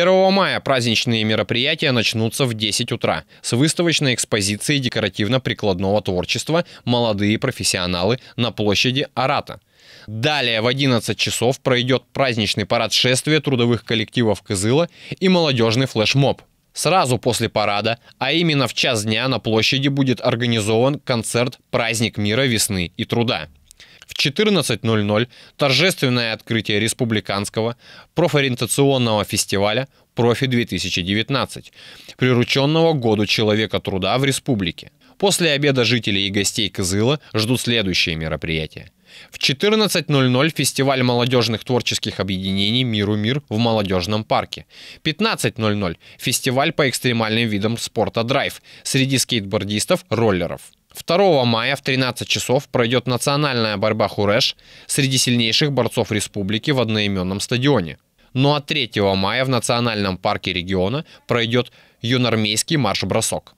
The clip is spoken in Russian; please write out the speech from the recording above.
1 мая праздничные мероприятия начнутся в 10 утра с выставочной экспозицией декоративно-прикладного творчества «Молодые профессионалы» на площади Арата. Далее в 11 часов пройдет праздничный парад шествия трудовых коллективов Кызыла и молодежный флешмоб. Сразу после парада, а именно в час дня на площади будет организован концерт «Праздник мира весны и труда». В 14.00 торжественное открытие Республиканского профориентационного фестиваля «Профи-2019», прирученного Году Человека Труда в Республике. После обеда жителей и гостей Кызыла ждут следующие мероприятия. В 14.00 фестиваль молодежных творческих объединений «Миру мир» в молодежном парке. 15.00 фестиваль по экстремальным видам спорта «Драйв» среди скейтбордистов, роллеров. 2 мая в 13 часов пройдет национальная борьба хуреш среди сильнейших борцов республики в одноименном стадионе. Ну а 3 мая в национальном парке региона пройдет юнармейский марш-бросок.